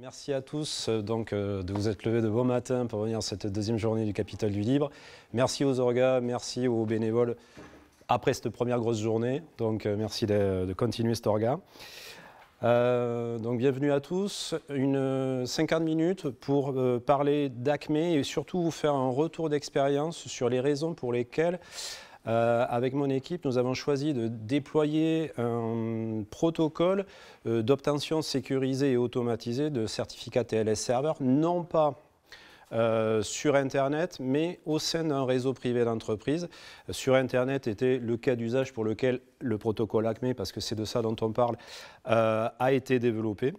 Merci à tous euh, donc, euh, de vous être levés de bon matin pour venir à cette deuxième journée du Capital du Libre. Merci aux orgas, merci aux bénévoles après cette première grosse journée. Donc euh, merci de, continuer cet orga. donc bienvenue à tous. Une 50 minutes pour parler d'ACME et surtout vous faire un retour d'expérience sur les raisons pour lesquelles euh, avec mon équipe, nous avons choisi de déployer un protocole euh, d'obtention sécurisée et automatisée de certificats TLS serveurs, non pas euh, sur Internet, mais au sein d'un réseau privé d'entreprise. sur Internet était le cas d'usage pour lequel le protocole ACME, parce que c'est de ça dont on parle, a été développé.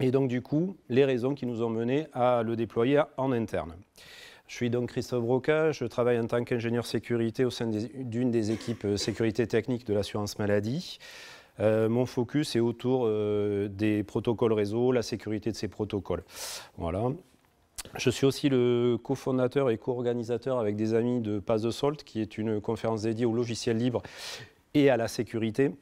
Et donc, du coup, les raisons qui nous ont menés à le déployer en interne. Je suis donc Christophe Broca, je travaille en tant qu'ingénieur sécurité au sein d'une des, équipes euh, sécurité technique de l'assurance maladie. Euh, mon focus est autour euh, des protocoles réseau, la sécurité de ces protocoles. Voilà. Je suis aussi le cofondateur et co-organisateur avec des amis de Passe de Salt, qui est une conférence dédiée au logiciel libre et à la sécurité.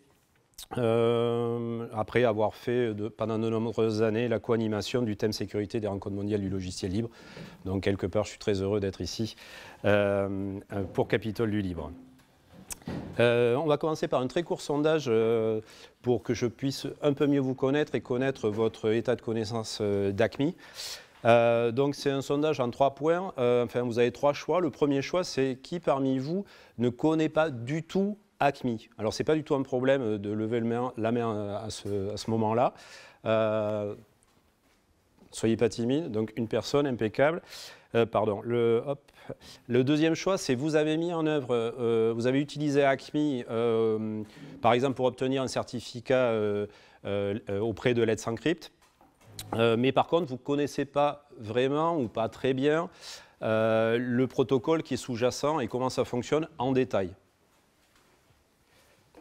Euh, après avoir fait de, pendant de nombreuses années la co-animation du thème sécurité des rencontres mondiales du logiciel libre. Donc quelque part, je suis très heureux d'être ici euh, pour Capitole du Libre. Euh, on va commencer par un très court sondage pour que je puisse un peu mieux vous connaître et connaître votre état de connaissance d'ACMI. donc c'est un sondage en trois points. enfin, vous avez trois choix. Le premier choix, c'est qui parmi vous ne connaît pas du tout ACMI. Alors, ce n'est pas du tout un problème euh, de lever la main euh, à ce, moment-là. Euh, soyez pas timide, donc une personne impeccable. pardon, le, le deuxième choix, c'est vous avez mis en œuvre, vous avez utilisé ACMI, par exemple, pour obtenir un certificat auprès de Let's Encrypt. mais par contre, vous ne connaissez pas vraiment ou pas très bien le protocole qui est sous-jacent et comment ça fonctionne en détail.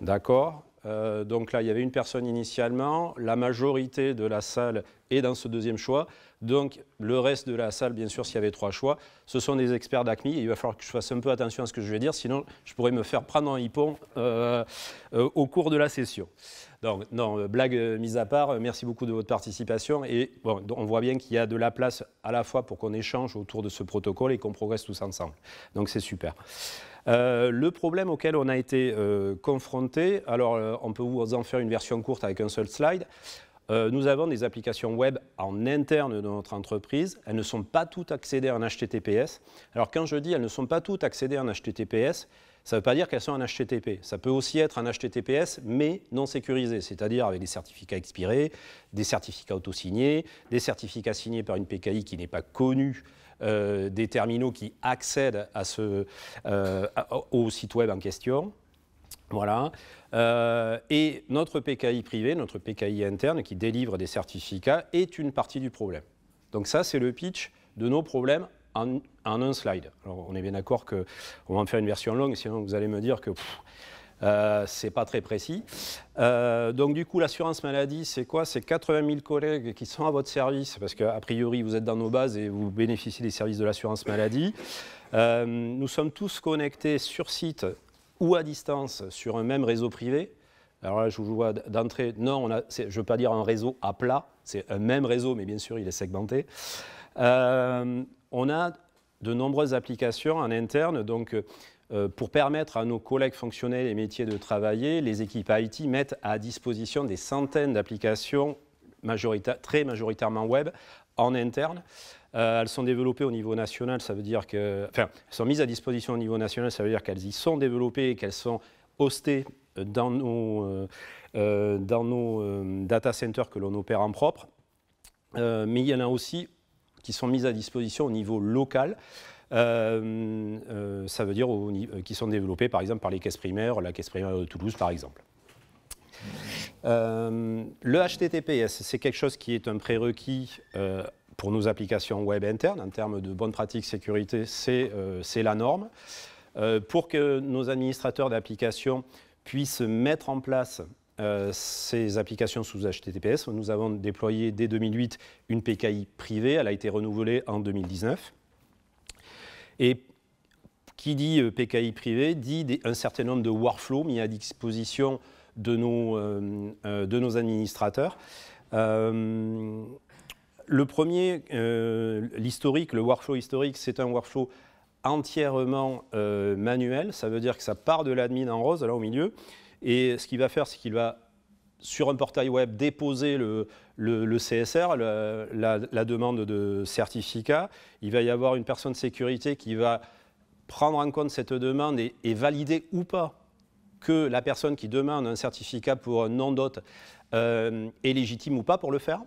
D'accord euh, donc là, il y avait une personne initialement. La majorité de la salle est dans ce deuxième choix. Donc le reste de la salle, bien sûr, s'il y avait trois choix, ce sont des experts d'ACMI. Il va falloir que je fasse un peu attention à ce que je vais dire, sinon je pourrais me faire prendre en hippon euh, euh, au cours de la session. Donc, non, blague mise à part, merci beaucoup de votre participation. Et on voit bien qu'il y a de la place à la fois pour qu'on échange autour de ce protocole et qu'on progresse tous ensemble. Donc c'est super. Euh, le problème auquel on a été euh, confronté, alors euh, on peut vous en faire une version courte avec un seul slide. nous avons des applications web en interne de notre entreprise. Elles ne sont pas toutes accédées en HTTPS. Alors quand je dis elles ne sont pas toutes accédées en HTTPS, ça ne veut pas dire qu'elles sont en HTTP. Ça peut aussi être en HTTPS, mais non sécurisé, c'est-à-dire avec des certificats expirés, des certificats autosignés, des certificats signés par une PKI qui n'est pas connue euh, des terminaux qui accèdent à ce, euh, au site web en question. Voilà. Euh, et notre PKI privé, notre PKI interne qui délivre des certificats est une partie du problème. Donc ça, c'est le pitch de nos problèmes en, un slide. Alors on est bien d'accord qu'on va en faire une version longue, sinon vous allez me dire que... Euh, c'est pas très précis. Euh, donc du coup, l'assurance maladie, c'est quoi C'est 80 000 collègues qui sont à votre service, parce qu'a priori, vous êtes dans nos bases et vous bénéficiez des services de l'assurance maladie. Euh, nous sommes tous connectés sur site ou à distance sur un même réseau privé. Alors là, je vous vois d'entrée, non, on je ne veux pas dire un réseau à plat, c'est un même réseau, mais bien sûr, il est segmenté. on a de nombreuses applications en interne, donc euh, pour permettre à nos collègues fonctionnels et métiers de travailler, les équipes IT mettent à disposition des centaines d'applications très majoritairement web en interne. Euh, elles sont développées au niveau national, ça veut dire que, enfin, sont mises à disposition au niveau national, ça veut dire qu'elles y sont développées et qu'elles sont hostées euh, dans nos, data centers que l'on opère en propre. mais il y en a aussi qui sont mises à disposition au niveau local. Euh, euh, ça veut dire euh, qui sont développés par exemple par les caisses primaires, la caisse primaire de Toulouse par exemple. le HTTPS, c'est quelque chose qui est un prérequis pour nos applications web internes en termes de bonnes pratiques sécurité, c'est c'est la norme. pour que nos administrateurs d'applications puissent mettre en place ces applications sous HTTPS, nous avons déployé dès 2008 une PKI privée, elle a été renouvelée en 2019. Et qui dit euh, PKI privé dit un certain nombre de workflows mis à disposition de nos, euh, euh, de nos administrateurs. le premier, l'historique, le workflow historique, c'est un workflow entièrement manuel. Ça veut dire que ça part de l'admin en rose, là au milieu. Et ce qu'il va faire, c'est qu'il va sur un portail web déposer le, CSR, la, demande de certificat. Il va y avoir une personne de sécurité qui va prendre en compte cette demande et, valider ou pas que la personne qui demande un certificat pour un nom d'hôte euh, est légitime ou pas pour le faire.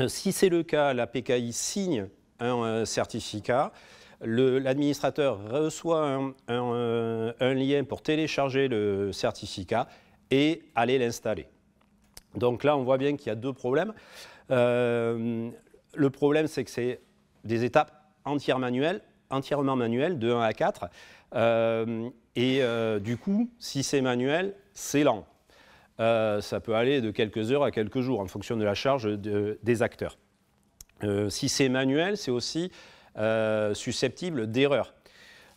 Euh, si c'est le cas, la PKI signe un certificat. L'administrateur reçoit euh, un lien pour télécharger le certificat et aller l'installer. Donc là, on voit bien qu'il y a deux problèmes. Euh, le problème, c'est que c'est des étapes entièrement manuelles, de 1 à 4. Euh, et euh, du coup, si c'est manuel, c'est lent. ça peut aller de quelques heures à quelques jours en fonction de la charge des acteurs. si c'est manuel, c'est aussi susceptible d'erreur.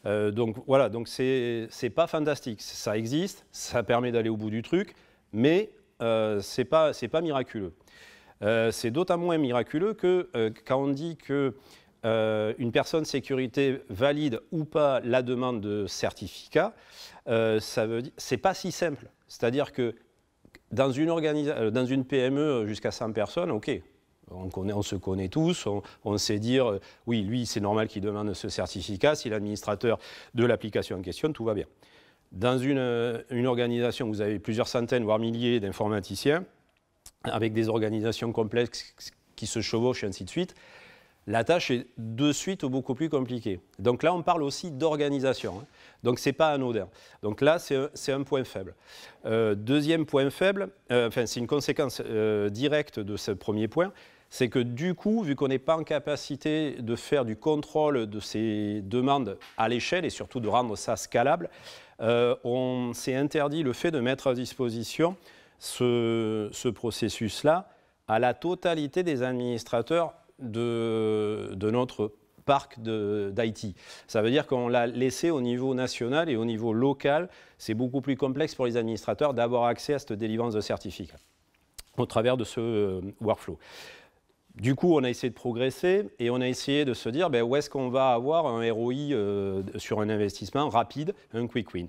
donc voilà, donc c'est pas fantastique. Ça existe, ça permet d'aller au bout du truc, mais euh, c'est pas c'est pas miraculeux. Euh, c'est d'autant moins miraculeux que euh, quand on dit que une personne sécurité valide ou pas la demande de certificat, euh, ça c'est pas si simple. C'est-à-dire que dans une, PME e jusqu'à 100 personnes, ok, on, se connaît tous, on, sait dire oui, lui, c'est normal qu'il demande ce certificat. Si l'administrateur de l'application en question, tout va bien. Dans une, une organisation, vous avez plusieurs centaines, voire milliers d'informaticiens, avec des organisations complexes qui se chevauchent, et ainsi de suite la tâche est de suite beaucoup plus compliquée. Donc là, on parle aussi d'organisation. Hein. Donc ce n'est pas anodin. Donc là, c'est un point faible. Euh, deuxième point faible, euh, enfin c'est une conséquence euh, directe de ce premier point, c'est que du coup, vu qu'on n'est pas en capacité de faire du contrôle de ces demandes à l'échelle et surtout de rendre ça scalable, euh, on s'est interdit le fait de mettre à disposition ce, processus-là à la totalité des administrateurs de, notre parc d'Haïti. Ça veut dire qu'on l'a laissé au niveau national et au niveau local. C'est beaucoup plus complexe pour les administrateurs d'avoir accès à cette délivrance de certificat » au travers de ce euh, workflow. Du coup, on a essayé de progresser et on a essayé de se dire ben, où est-ce qu'on va avoir un ROI euh, sur un investissement rapide, un quick win.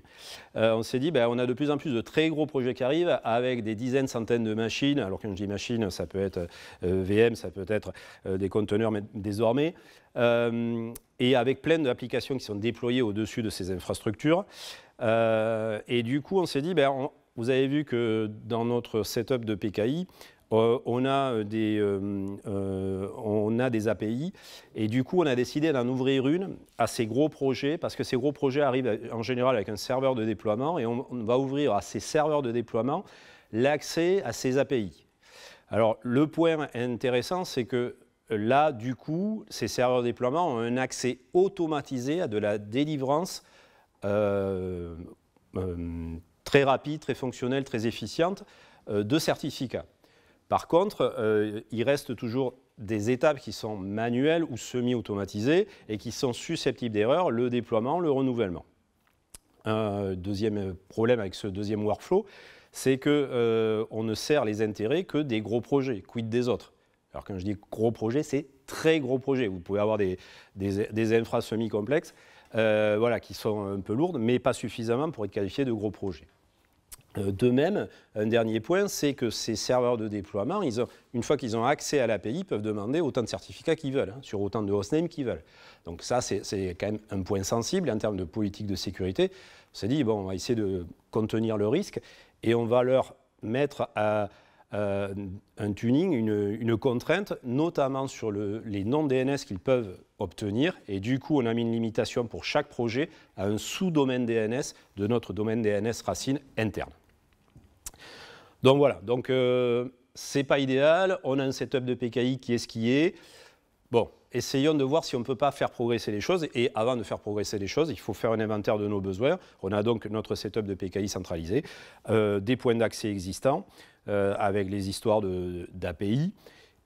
Euh, on s'est dit ben, on a de plus en plus de très gros projets qui arrivent avec des dizaines, centaines de machines. Alors quand je dis machines, ça peut être euh, VM, ça peut être des conteneurs désormais. et avec plein d'applications qui sont déployées au-dessus de ces infrastructures. et du coup, on s'est dit ben, vous avez vu que dans notre setup de PKI, euh, euh, euh, on, a des, on a des API. Et du coup, on a décidé d'en ouvrir une à ces gros projets, parce que ces gros projets arrivent en général avec un serveur de déploiement, et on, va ouvrir à ces serveurs de déploiement l'accès à ces API. Alors, le point intéressant, c'est que là, du coup, ces serveurs de déploiement ont un accès automatisé à de la délivrance très rapide, très fonctionnelle, très efficiente de certificats. Par contre, euh, il reste toujours des étapes qui sont manuelles ou semi-automatisées et qui sont susceptibles d'erreurs, le déploiement, le renouvellement. Un deuxième problème avec ce deuxième workflow, c'est qu'on euh, on ne sert les intérêts que des gros projets, quid des autres. Alors quand je dis gros projet, c'est très gros projet. Vous pouvez avoir des, infras semi-complexes euh, voilà, qui sont un peu lourdes, mais pas suffisamment pour être qualifiés de gros projets. Euh, de même, un dernier point, c'est que ces serveurs de déploiement, une fois qu'ils ont accès à l'API, peuvent demander autant de certificats qu'ils veulent, hein, sur autant de hostnames qu'ils veulent. Donc ça, c'est quand même un point sensible en termes de politique de sécurité. On s'est dit, bon, on va essayer de contenir le risque et on va leur mettre à, un tuning, une, contrainte, notamment sur les noms DNS qu'ils peuvent obtenir. Et du coup, on a mis une limitation pour chaque projet à un sous-domaine DNS de notre domaine DNS racine interne. Donc voilà, donc euh, c'est pas idéal, on a un setup de PKI qui est ce qui est. Bon, essayons de voir si on ne peut pas faire progresser les choses. Et avant de faire progresser les choses, il faut faire un inventaire de nos besoins. On a donc notre setup de PKI centralisé, euh, des points d'accès existants euh, avec les histoires d'API.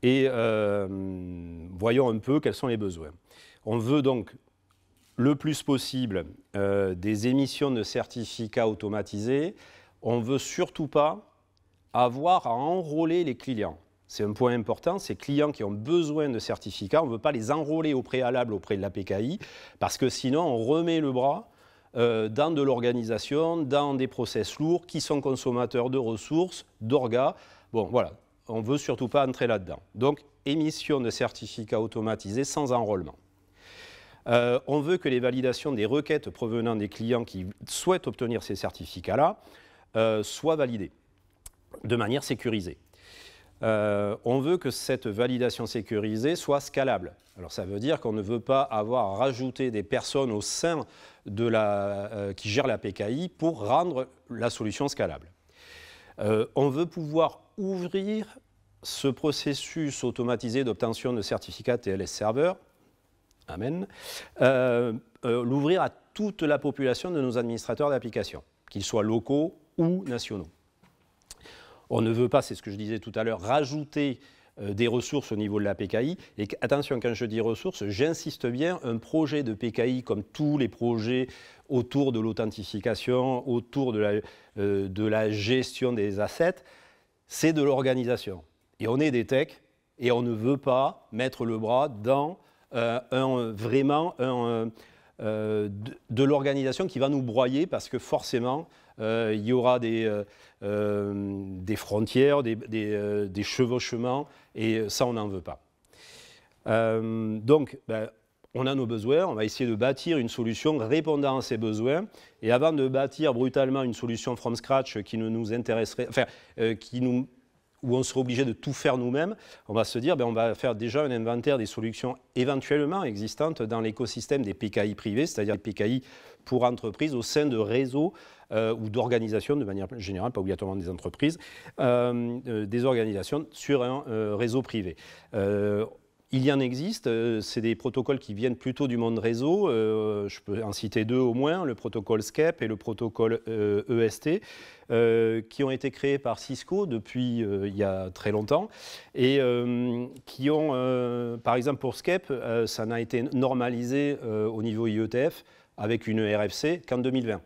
Et voyons un peu quels sont les besoins. On veut donc le plus possible des émissions de certificats automatisés. On ne veut surtout pas avoir à enrôler les clients. C'est un point important, ces clients qui ont besoin de certificats, on ne veut pas les enrôler au préalable auprès de la PKI, parce que sinon on remet le bras euh, dans de l'organisation, dans des process lourds qui sont consommateurs de ressources, d'orgas. Bon, voilà, on ne veut surtout pas entrer là-dedans. Donc, émission de certificats automatisés sans enrôlement. Euh, on veut que les validations des requêtes provenant des clients qui souhaitent obtenir ces certificats-là euh, soient validées de manière sécurisée. Euh, on veut que cette validation sécurisée soit scalable. Alors ça veut dire qu'on ne veut pas avoir rajouté des personnes au sein de la, euh, qui gèrent la PKI pour rendre la solution scalable. Euh, on veut pouvoir ouvrir ce processus automatisé d'obtention de certificats TLS serveurs, Amen, l'ouvrir à toute la population de nos administrateurs d'applications, qu'ils soient locaux ou nationaux. On ne veut pas, c'est ce que je disais tout à l'heure, rajouter euh, des ressources au niveau de la PKI. Et attention, quand je dis ressources, j'insiste bien, un projet de PKI, comme tous les projets autour de l'authentification, autour euh, de la, gestion des assets, c'est de l'organisation. Et on est des techs et on ne veut pas mettre le bras dans euh, un, vraiment de l'organisation qui va nous broyer parce que forcément, il y aura des euh, des frontières, euh, des, chevauchements, et ça, on n'en veut pas. Euh, donc, ben, on a nos besoins, on va essayer de bâtir une solution répondant à ces besoins. Et avant de bâtir brutalement une solution from scratch qui ne nous intéresserait, enfin, où on serait obligé de tout faire nous-mêmes, on va se dire, ben, on va faire déjà un inventaire des solutions éventuellement existantes dans l'écosystème des PKI privés, c'est-à-dire des PKI pour entreprises au sein de réseaux euh, ou d'organisation de manière générale, pas obligatoirement des entreprises, euh, euh, des organisations sur un réseau privé. Il y en existe, c'est des protocoles qui viennent plutôt du monde réseau, je peux en citer deux au moins, le protocole SCEP et le protocole EST, e qui ont été créés par Cisco depuis il y a très longtemps, et qui ont, par exemple pour SCEP, ça n'a été normalisé au niveau IETF avec une e RFC qu'en 2020.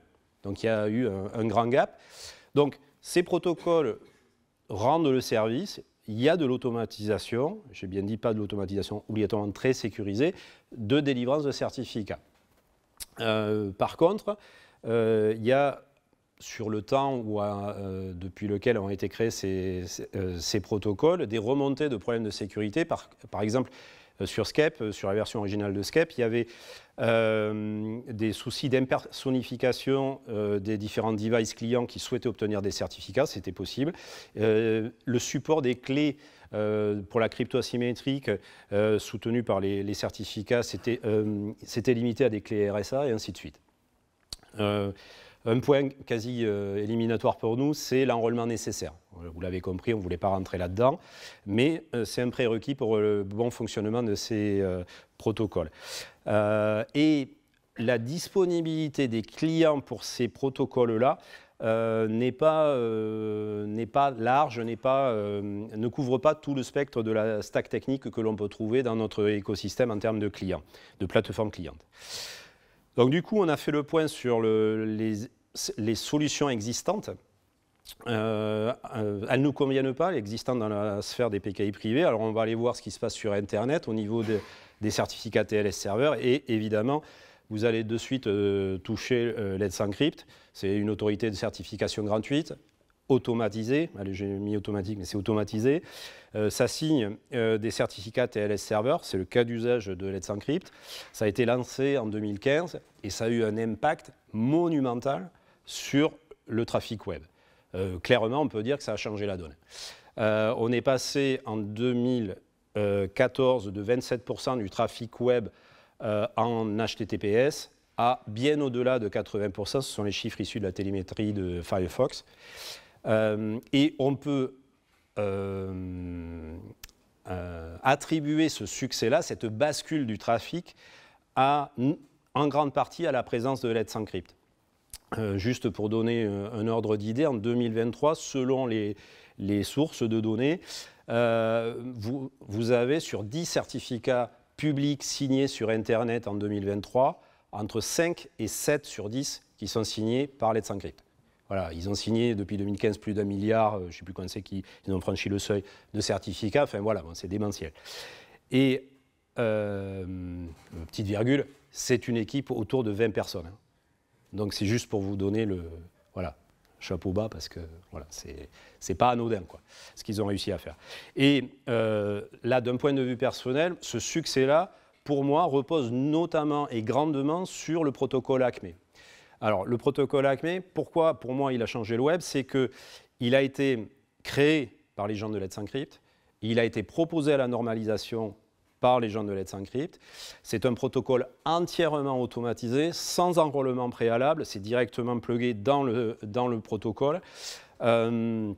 Donc il y a eu un, grand gap. Donc ces protocoles rendent le service. Il y a de l'automatisation, j'ai bien dit pas de l'automatisation obligatoirement très sécurisée, de délivrance de certificats. Euh, par contre, euh, il y a sur le temps ou euh, depuis lequel ont été créés ces, protocoles, des remontées de problèmes de sécurité. Par, exemple, sur Skype, sur la version originale de Skype, il y avait euh, des soucis d'impersonnification euh, des différents devices clients qui souhaitaient obtenir des certificats, c'était possible. Euh, le support des clés pour la crypto asymétrique soutenue par les, les certificats, c'était limité à des clés RSA et ainsi de suite. un point quasi éliminatoire pour nous, c'est l'enrôlement nécessaire vous l'avez compris, on ne voulait pas rentrer là-dedans, mais euh, c'est un prérequis pour le bon fonctionnement de ces euh, protocoles. Euh, et la disponibilité des clients pour ces protocoles-là, n'est pas, pas, large, pas, ne couvre pas tout le spectre de la stack technique que l'on peut trouver dans notre écosystème en termes de clients, de plateformes clientes. Donc du coup, on a fait le point sur les, solutions existantes euh, euh, elles ne nous conviennent pas, existant dans la sphère des PKI privés. Alors on va aller voir ce qui se passe sur Internet au niveau des certificats TLS serveurs et évidemment vous allez de suite euh, toucher euh, Let's Encrypt, c'est une autorité de certification gratuite automatisée, allez j'ai mis automatique mais c'est automatisé, ça signe des certificats TLS serveurs, c'est le cas d'usage de Let's Encrypt, ça a été lancé en 2015 et ça a eu un impact monumental sur le trafic web. Euh, clairement, on peut dire que ça a changé la donne. Euh, on est passé en 2014 euh, de 27% du trafic web en HTTPS à bien au-delà de 80%. Ce sont les chiffres issus de la télémétrie de Firefox. et on peut attribuer ce succès-là, cette bascule du trafic, à, en grande partie à la présence de Let's Encrypt. Euh, juste pour donner euh, un ordre d'idée, en 2023, selon les, sources de données, euh, vous, avez sur 10 certificats publics signés sur Internet en 2023, entre 5 et 7 sur 10 qui sont signés par Let's Encrypt. Voilà, ils ont signé depuis 2015 plus d'un milliard, je ne sais plus quand c'est qu'ils ont franchi le seuil de certificats, enfin voilà, c'est démentiel. Et, petite virgule, c'est une équipe autour de 20 personnes. Hein. Donc c'est juste pour vous donner le voilà chapeau bas parce que voilà c'est pas anodin quoi ce qu'ils ont réussi à faire. Et euh, là d'un point de vue personnel, ce succès là pour moi repose notamment et grandement sur le protocole ACME. Alors le protocole ACME, pourquoi pour moi il a changé le web, c'est qu'il a été créé par les gens de Let's Encrypt, il a été proposé à la normalisation par les gens de Let's Encrypt. C'est un protocole entièrement automatisé, sans enrôlement préalable. C'est directement plugué dans le, dans le protocole. Euh,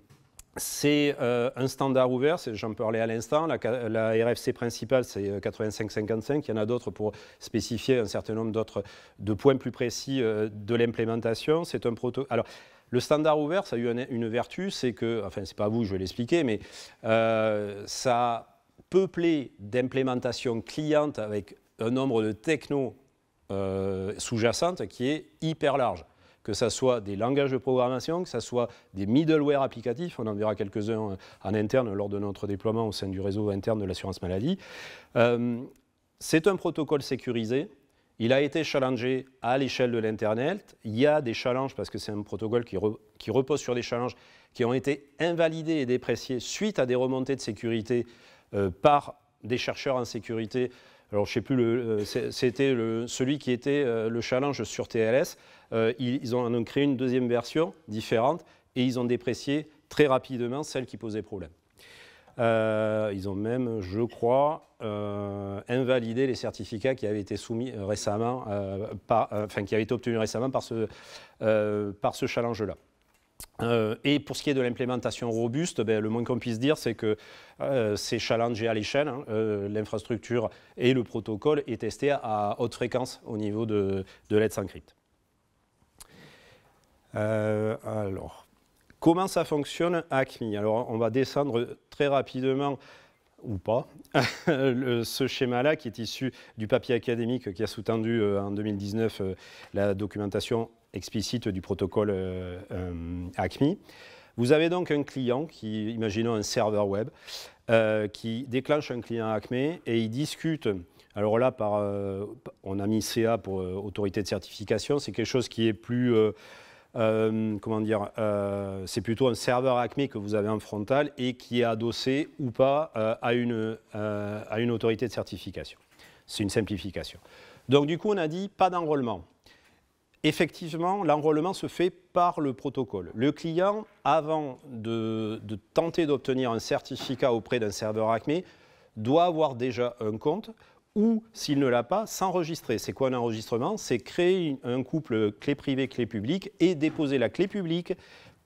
c'est euh, un standard ouvert, j'en parlais à l'instant. La, RFC principale, c'est 8555. Euh, Il y en a d'autres pour spécifier un certain nombre d'autres de points plus précis de l'implémentation. C'est un proto Alors, le standard ouvert, ça a eu une, vertu, c'est que, enfin, c'est pas vous, je vais l'expliquer, mais ça peuplé d'implémentations clientes avec un nombre de techno euh, sous-jacentes qui est hyper large. Que ce soit des langages de programmation, que ce soit des middleware applicatifs, on en verra quelques-uns euh, en interne lors de notre déploiement au sein du réseau interne de l'assurance maladie. Euh, c'est un protocole sécurisé, il a été challengé à l'échelle de l'Internet. Il y a des challenges, parce que c'est un protocole qui, qui, repose sur des challenges qui ont été invalidés et dépréciés suite à des remontées de sécurité euh, par des chercheurs en sécurité. Alors, je ne sais plus, euh, c'était celui qui était euh, le challenge sur TLS. ils, ont créé une deuxième version différente et ils ont déprécié très rapidement celle qui posait problème. ils ont même, je crois, invalidé les certificats qui avaient été soumis récemment, enfin qui avaient été obtenus récemment par ce, par ce challenge-là. Euh, et pour ce qui est de l'implémentation robuste, ben, le moins qu'on puisse dire, c'est que euh, c'est challengé à l'échelle. Hein. Euh, l'infrastructure et le protocole est testé à haute fréquence au niveau de, de l'aide sans alors, comment ça fonctionne ACMI Alors, on va descendre très rapidement ou pas, ce schéma-là qui est issu du papier académique qui a sous-tendu en 2019 la documentation explicite du protocole euh, euh, ACME. ACMI. Vous avez donc un client qui, imaginons un serveur web, euh, qui déclenche un client ACME et il discute. Alors là, par, on a mis CA pour autorité de certification, c'est quelque chose qui est plus, comment dire, c'est plutôt un serveur ACME que vous avez en frontal et qui est adossé ou pas à, une, à une autorité de certification. C'est une simplification. Donc du coup, on a dit pas d'enrôlement. Effectivement, l'enrôlement se fait par le protocole. Le client, avant de, tenter d'obtenir un certificat auprès d'un serveur Acme, doit avoir déjà un compte ou, s'il ne l'a pas, s'enregistrer. C'est quoi un enregistrement C'est créer un couple clé privée, clé publique et déposer la clé publique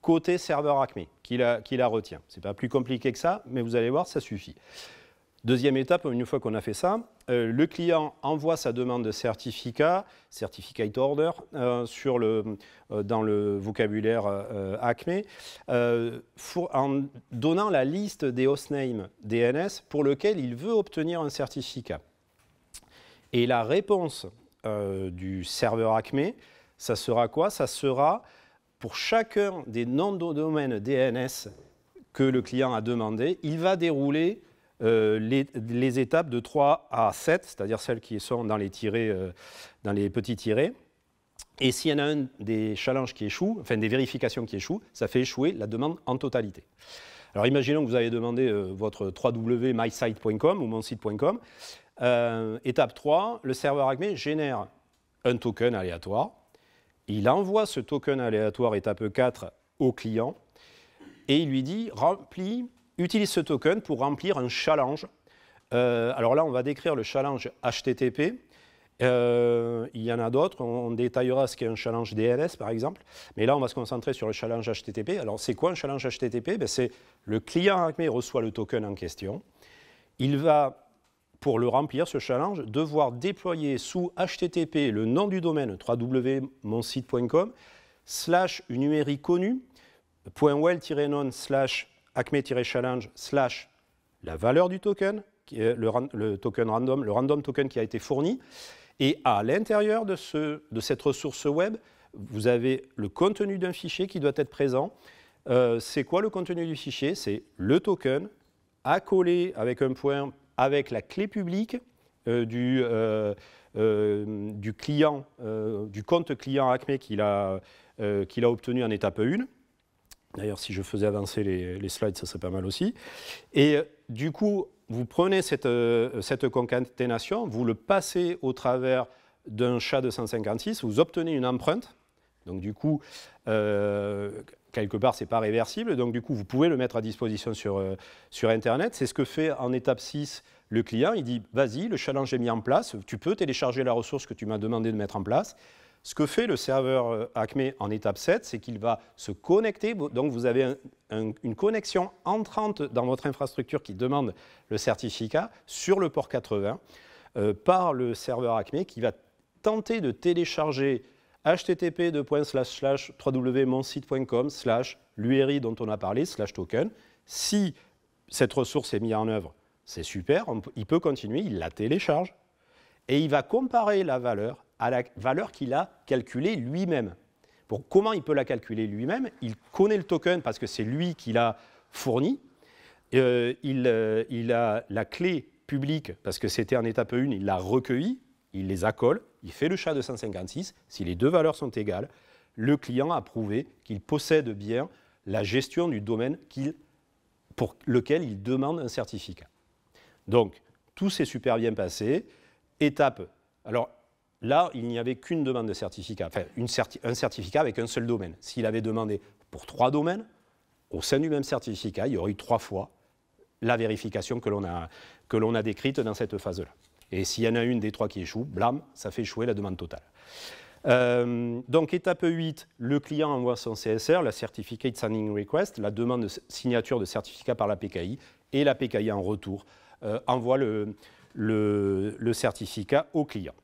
côté serveur Acme qui la, qui la retient. Ce n'est pas plus compliqué que ça, mais vous allez voir, ça suffit. Deuxième étape, une fois qu'on a fait ça, euh, le client envoie sa demande de certificat, certificate order, euh, euh, dans le vocabulaire ACME, en donnant la liste des hostnames DNS pour lequel il veut obtenir un certificat. Et la réponse du serveur ACME, ça sera quoi Ça sera pour chacun des noms de domaines DNS que le client a demandé, il va dérouler euh, les, étapes de 3 à 7, c'est-à-dire celles qui sont euh, dans les, petits tirés. Et s'il y en a un des challenges qui échoue, enfin des vérifications qui échouent, ça fait échouer la demande en totalité. Alors imaginons que vous avez demandé euh, votre www.mysite.com ou monsite.com. étape 3, le serveur Acme génère un token aléatoire. Il envoie ce token aléatoire, étape 4, au client et il lui dit remplis utilise ce token pour remplir un challenge. Euh, alors là, on va décrire le challenge HTTP. Euh, il y en a d'autres, on, détaillera ce qu'est un challenge DNS par exemple, mais là on va se concentrer sur le challenge HTTP. Alors c'est quoi un challenge HTTP ben, C'est le client Acme reçoit le token en question, il va, pour le remplir ce challenge, devoir déployer sous HTTP le nom du domaine www.monsite.com slash une numérique connue, .well-non slash acme-challenge slash la valeur du token, le, token random, le random token qui a été fourni. Et à l'intérieur de, ce, de cette ressource web, vous avez le contenu d'un fichier qui doit être présent. Euh, c'est quoi le contenu du fichier C'est le token accolé avec un point avec la clé publique euh, du, euh, du client, du compte client Acme qu'il a, qu'il a obtenu en étape 1 D'ailleurs, si je faisais avancer les, slides, ça serait pas mal aussi. Et euh, du coup, vous prenez cette, euh, cette concaténation, vous le passez au travers d'un chat 156, vous obtenez une empreinte. Donc du coup, euh, quelque part, ce n'est pas réversible. Donc du coup, vous pouvez le mettre à disposition sur, sur Internet. C'est ce que fait en étape 6 le client. Il dit, vas-y, le challenge est mis en place, tu peux télécharger la ressource que tu m'as demandé de mettre en place. Ce que fait le serveur euh, Acme en étape 7, c'est qu'il va se connecter. Donc vous avez une connexion entrante dans votre infrastructure qui demande le certificat sur le port 80 euh, par le serveur Acme qui va tenter de télécharger http www.monsite.com slash l'URI dont on a parlé slash token. Si cette ressource est mise en œuvre, c'est super, il peut continuer, il la télécharge et il va comparer la valeur à la valeur qu'il a calculée lui-même. Pour comment il peut la calculer lui-même Il connaît le token parce que c'est lui qui l'a fourni. Euh, il, euh, il, a la clé publique parce que c'était en étape 1, il l'a recueillie, il les accole, il fait le chat de 156. Si les deux valeurs sont égales, le client a prouvé qu'il possède bien la gestion du domaine pour lequel il demande un certificat. Donc, tout s'est super bien passé. Étape. Alors, Là, il n'y avait qu'une demande de certificat, enfin un certificat avec un seul domaine. S'il avait demandé pour trois domaines, au sein du même certificat, il y aurait eu trois fois la vérification que l'on a, décrite dans cette phase-là. Et s'il y en a une des trois qui échoue, blâme, ça fait échouer la demande totale. Euh, donc étape 8, le client envoie son CSR, la Certificate Signing Request, la demande de signature de certificat par la PKI, et la PKI en retour euh, envoie le certificat au client.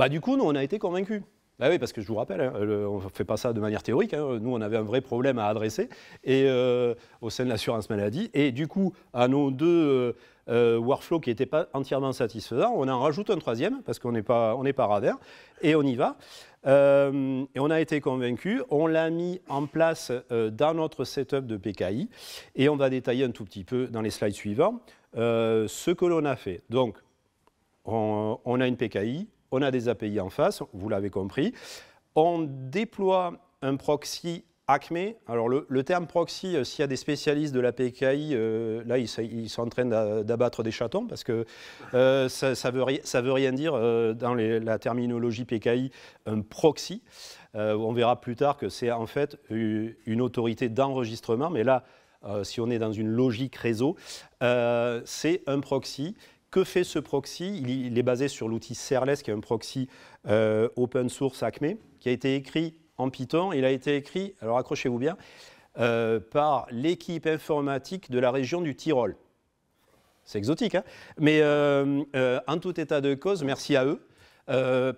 Bah, du coup, nous, on a été convaincus. Bah oui, parce que je vous rappelle, hein, on ne fait pas ça de manière théorique. Hein. nous, on avait un vrai problème à adresser euh, au sein de l'assurance maladie. Et du coup, à nos deux euh, euh, workflows qui n'étaient pas entièrement satisfaisants, on en rajoute un troisième, parce qu'on n'est pas, on et on y va. et on a été convaincus. on l'a mis en place dans notre setup de PKI, et on va détailler un tout petit peu dans les slides suivants ce que l'on a fait. Donc, on, a une PKI, on a des API en face, vous l'avez compris. On déploie un proxy ACME. Alors le, terme proxy, euh, s'il y a des spécialistes de la PKI, euh, là ils, sont en train d'abattre des chatons parce que euh, ça ne veut, rien dire dans la terminologie PKI, un proxy. on verra plus tard que c'est en fait une autorité d'enregistrement, mais là, si on est dans une logique réseau, c'est un proxy que fait ce proxy il, est basé sur l'outil Serless, qui est un proxy euh, open source Acme, qui a été écrit en Python. Il a été écrit, alors accrochez-vous bien, euh, par l'équipe informatique de la région du Tyrol. C'est exotique, hein mais euh, en tout état de cause, merci à eux.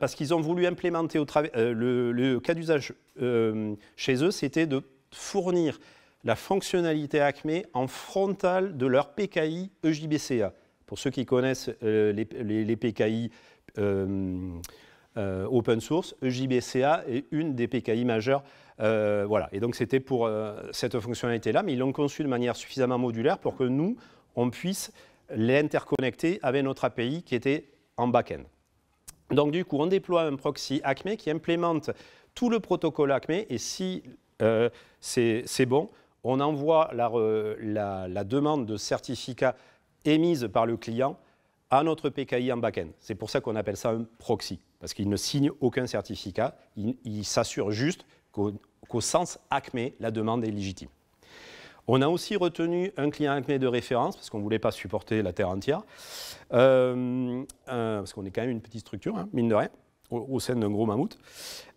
parce qu'ils ont voulu implémenter le, le, cas d'usage chez eux, c'était de fournir la fonctionnalité Acme en frontal de leur PKI EJBCA. Pour ceux qui connaissent euh, les, PKI euh, euh, open source, EJBCA est une des PKI majeures. voilà. Et donc c'était pour cette fonctionnalité-là, mais ils l'ont conçue de manière suffisamment modulaire pour que nous, on puisse l'interconnecter avec notre API qui était en back-end. Donc du coup, on déploie un proxy ACME qui implémente tout le protocole ACME et si c'est bon, on envoie la, demande de certificat émise par le client à notre PKI en back-end. C'est pour ça qu'on appelle ça un proxy, parce qu'il ne signe aucun certificat, il, s'assure juste qu'au sens ACME, la demande est légitime. On a aussi retenu un client ACME de référence, parce qu'on ne voulait pas supporter la terre entière, euh, euh, parce qu'on est quand même une petite structure, hein, mine de rien, au, sein d'un gros mammouth.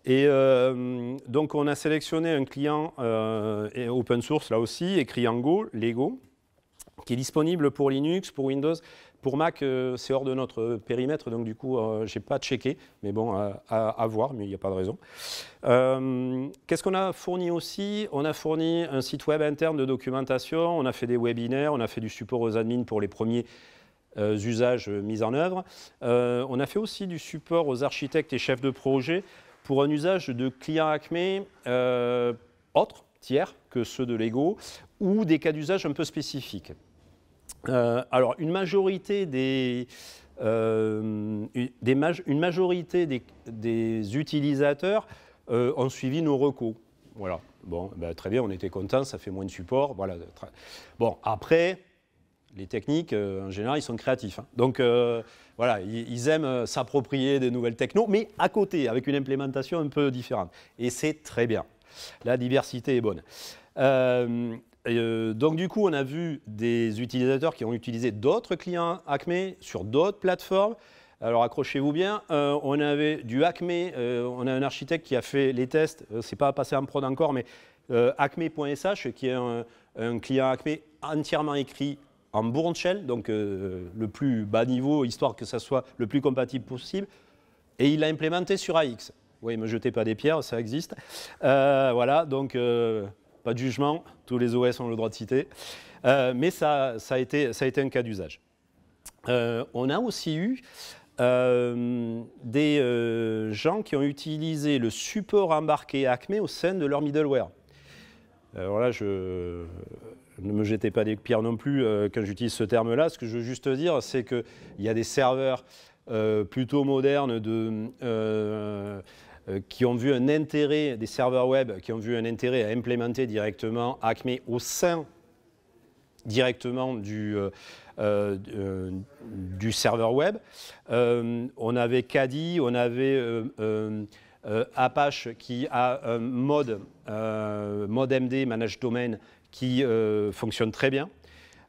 Et euh, donc on a sélectionné un client open source là aussi, écrit en Go, Lego, qui est disponible pour Linux, pour Windows. Pour Mac, euh, c'est hors de notre périmètre, donc du coup, euh, je n'ai pas checké, mais bon, à, voir, mais il n'y a pas de raison. Euh, qu'est-ce qu'on a fourni aussi On a fourni un site web interne de documentation, on a fait des webinaires, on a fait du support aux admins pour les premiers usages mis en œuvre. on a fait aussi du support aux architectes et chefs de projet pour un usage de clients Acme autres, tiers, que ceux de Lego, ou des cas d'usage un peu spécifiques. Euh, alors, une majorité des, euh, une majorité des, utilisateurs euh, ont suivi nos recours. Voilà. Bon, ben, très bien, on était contents, ça fait moins de support. Voilà. Bon, après, les techniques, en général, ils sont créatifs. Hein. Donc, voilà, ils, ils aiment s'approprier des nouvelles technos, mais à côté, avec une implémentation un peu différente. Et c'est très bien. La diversité est bonne. Euh, donc du coup, on a vu des utilisateurs qui ont utilisé d'autres clients Acme sur d'autres plateformes. Alors accrochez-vous bien, euh, on avait du Acme, euh, on a un architecte qui a fait les tests, c'est pas passé en prod encore, mais acme.sh qui est un, client Acme entièrement écrit en Bourne Shell, donc le plus bas niveau, histoire que ça soit le plus compatible possible, et il l'a implémenté sur AX. Oui, me jetez pas des pierres, ça existe. voilà, donc pas de jugement, tous les OS ont le droit de citer, euh, mais ça, a été, un cas d'usage. Euh, on a aussi eu euh, des gens qui ont utilisé le support embarqué Acme au sein de leur middleware. Alors je ne me jetez pas des pierres non plus quand j'utilise ce terme-là. Ce que je veux juste dire, c'est qu'il y a des serveurs plutôt modernes de euh, qui ont vu un intérêt, des serveurs web qui ont vu un intérêt à implémenter directement Acme au sein directement du, euh, euh, du serveur web. on avait Kadi, on avait Apache qui a un mode, mode MD, Manage Domain, qui fonctionne très bien.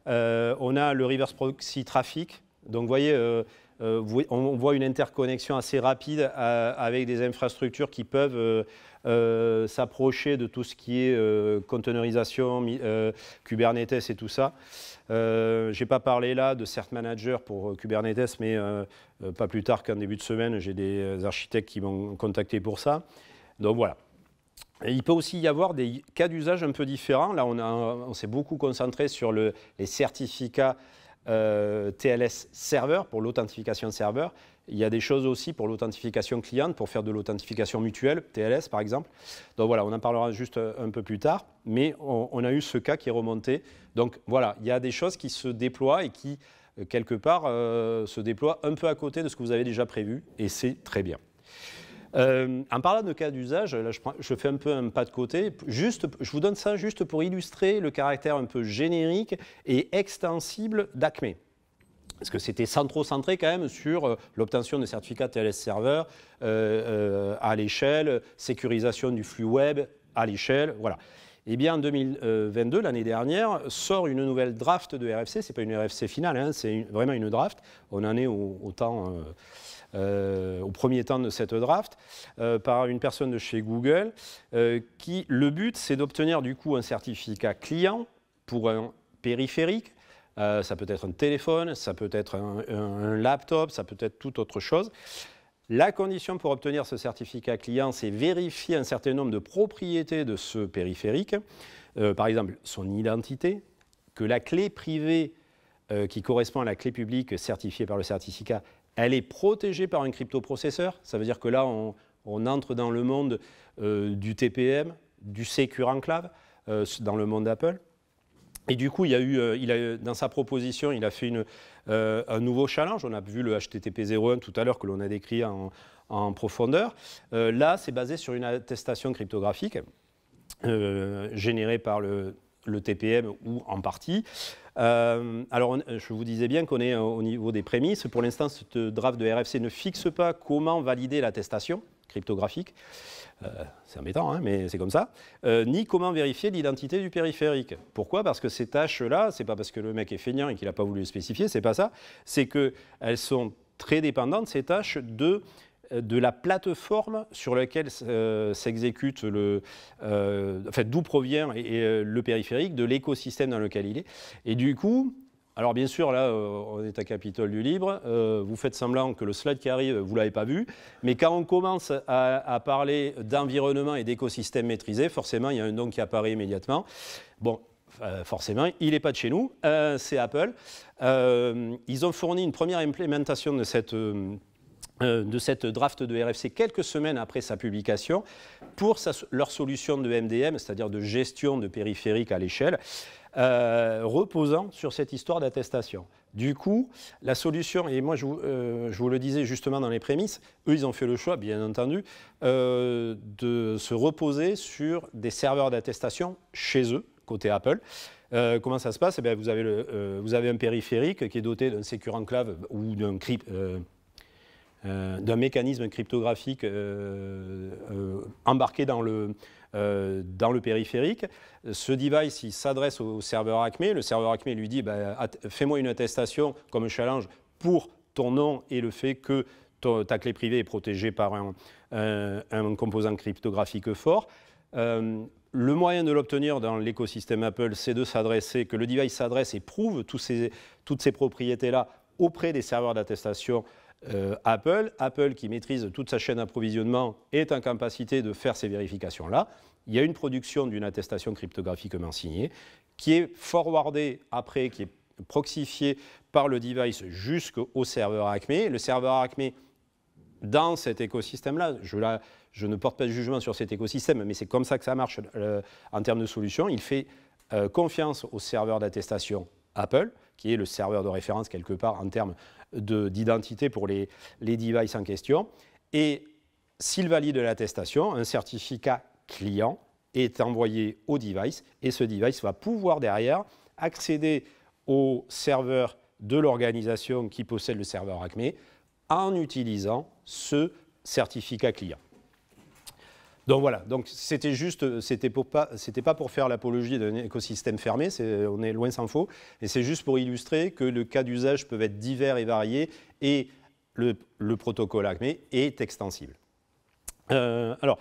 on a le reverse proxy traffic. Donc vous voyez, euh, on voit une interconnexion assez rapide euh, avec des infrastructures qui peuvent euh, s'approcher de tout ce qui est containerisation, Kubernetes et tout ça. j'ai pas parlé là de Cert Manager pour Kubernetes, mais pas plus tard qu'en début de semaine, j'ai des architectes qui m'ont contacté pour ça. Donc voilà. il peut aussi y avoir des cas d'usage un peu différents. Là, on, s'est beaucoup concentré sur les certificats euh, TLS serveur pour l'authentification serveur. Il y a des choses aussi pour l'authentification cliente, pour faire de l'authentification mutuelle, TLS par exemple. Donc voilà, on en parlera juste euh, un peu plus tard, mais on, a eu ce cas qui est remonté. Donc voilà, il y a des choses qui se déploient et qui, euh, quelque part, se déploient un peu à côté de ce que vous avez déjà prévu, et c'est très bien. Euh, en parlant de cas d'usage, là je, je, fais un peu un pas de côté. Juste, je vous donne ça juste pour illustrer le caractère un peu générique et extensible d'Acme. Parce que c'était trop centré quand même sur euh, l'obtention de certificats TLS serveur euh, à l'échelle, sécurisation du flux web à l'échelle, voilà. Eh bien, en 2022, l'année dernière, sort une nouvelle draft de RFC. Ce n'est pas une RFC finale, hein, c'est vraiment une draft. On en est au, au temps euh, au premier temps de cette draft, euh, par une personne de chez Google, euh, qui, le but, c'est d'obtenir du coup un certificat client pour un périphérique. ça peut être un téléphone, ça peut être un, laptop, ça peut être toute autre chose. La condition pour obtenir ce certificat client, c'est vérifier un certain nombre de propriétés de ce périphérique, par exemple son identité, que la clé privée qui correspond à la clé publique certifiée par le certificat elle est protégée par un cryptoprocesseur. Ça veut dire que là, on, entre dans le monde euh, du TPM, du Secure Enclave, euh, dans le monde d'Apple. Et du coup, il, y a eu, euh, dans sa proposition, il a fait un nouveau challenge. On a vu le HTTP 01 tout à l'heure que l'on a décrit en, profondeur. là, c'est basé sur une attestation cryptographique générée par le TPM ou en partie. Euh, alors, je vous disais bien qu'on est euh, au niveau des prémices. Pour l'instant, ce draft de RFC ne fixe pas comment valider l'attestation cryptographique. Euh, c'est embêtant, hein, mais c'est comme ça. ni comment vérifier l'identité du périphérique. Pourquoi Parce que ces tâches-là, c'est pas parce que le mec est feignant et qu'il n'a pas voulu le spécifier, c'est pas ça. C'est qu'elles sont très dépendantes, ces tâches, de de la plateforme sur laquelle euh, s'exécute le. Euh, en fait d'où provient et, euh, le périphérique, de l'écosystème dans lequel il est. Et du coup. Alors bien sûr, là, on est à Capitole du Libre, vous faites semblant que le slide qui arrive, vous ne l'avez pas vu, mais quand on commence à, à parler d'environnement et d'écosystème maîtrisé, forcément, il y a un nom qui apparaît immédiatement. Bon, forcément, il n'est pas de chez nous, c'est Apple. ils ont fourni une première implémentation de cette euh, de cette draft de RFC quelques semaines après sa publication pour leur solution de MDM, c'est-à-dire de gestion de périphériques à l'échelle, euh, reposant sur cette histoire d'attestation. Du coup, la solution, et moi euh, je vous, le disais justement dans les prémices, eux ils ont fait le choix, bien entendu, de se reposer sur des serveurs d'attestation chez eux, côté Apple. comment ça se passe eh bien, vous, avez le, vous, avez un périphérique qui est doté d'un Secure Enclave ou d'un crypt, euh, d'un mécanisme cryptographique euh, euh, embarqué dans le, périphérique. Ce device, s'adresse au serveur Acme. Le serveur Acme lui dit bah, Fais-moi une attestation comme challenge pour ton nom et le fait que ta clé privée est protégée par un, composant cryptographique fort. le moyen de l'obtenir dans l'écosystème Apple, c'est de s'adresser, que le device s'adresse et prouve toutes ces propriétés-là auprès des serveurs d'attestation euh, Apple. Apple, qui maîtrise toute sa chaîne d'approvisionnement, est en capacité de faire ces vérifications-là. Il y a une production d'une attestation cryptographiquement signée qui est forwardée après, qui est proxifiée par le device jusqu'au serveur Acme. Le serveur Acme, dans cet écosystème-là, je, ne porte pas de jugement sur cet écosystème, mais c'est comme ça que ça marche euh, en termes de solution. Il fait euh, confiance au serveur d'attestation Apple, qui est le serveur de référence quelque part en termes d'identité pour les, devices en question. Et s'il valide l'attestation, un certificat client est envoyé au device et ce device va pouvoir derrière accéder au serveur de l'organisation qui possède le serveur Acme en utilisant ce certificat client. Donc voilà, donc c'était juste, c'était pas, pour faire l'apologie d'un écosystème fermé, on est loin sans faux, et c'est juste pour illustrer que le cas d'usage peut être divers et varié, et le, protocole ACME est extensible. Euh, alors,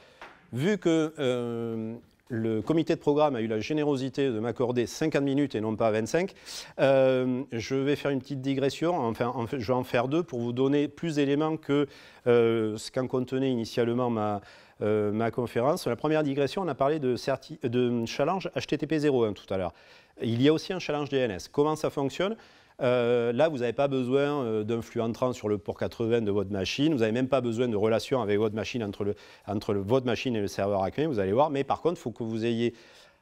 vu que euh, le comité de programme a eu la générosité de m'accorder 50 minutes et non pas 25. Euh, je vais faire une petite digression, enfin, je vais en faire deux pour vous donner plus d'éléments que ce qu'en contenait initialement ma, euh, ma conférence. La première digression, on a parlé de, de challenge HTTP 0.1 tout à l'heure. Il y a aussi un challenge DNS. Comment ça fonctionne euh, là, vous n'avez pas besoin euh, d'un flux entrant sur le port 80 de votre machine, vous n'avez même pas besoin de relation avec votre machine entre, le, entre votre machine et le serveur accueillant, vous allez voir. Mais par contre, il faut que vous, ayez,